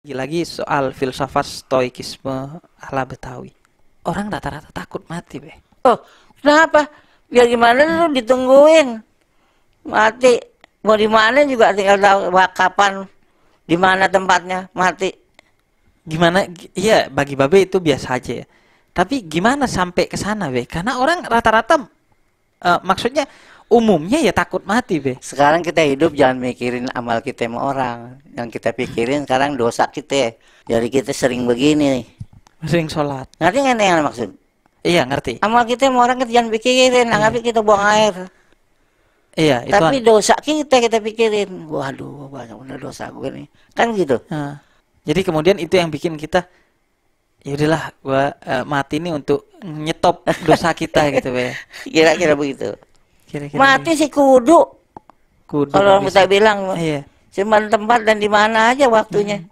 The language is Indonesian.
lagi-lagi soal filsafat stoikisme ala Betawi. Orang rata-rata takut mati, Be. Oh, kenapa? Biar ya, gimana lu ditungguin. Mati. Mau di mana juga tinggal tahu kapan di mana tempatnya mati. Gimana? Iya, bagi Babe itu biasa aja ya. Tapi gimana sampai ke sana, Be? Karena orang rata-rata uh, maksudnya umumnya ya takut mati be. Sekarang kita hidup jangan mikirin amal kita sama orang. Yang kita pikirin sekarang dosa kita. Jadi kita sering begini. Sering sholat. Ngerti nggak yang maksud? Iya ngerti. Amal kita sama orang kita jangan pikirin. Iya. Anggapnya kita buang air. Iya. Itu Tapi an... dosa kita kita pikirin. Waduh banyak bener dosa gue nih. Kan gitu. Nah. Jadi kemudian itu yang bikin kita yaudahlah gua uh, mati nih untuk nyetop dosa kita gitu be. Kira-kira begitu. Kira-kira mati gitu. si kudu. Kudu. Kalau kita bilang. Iya. Cuman tempat dan di mana aja waktunya. Hmm.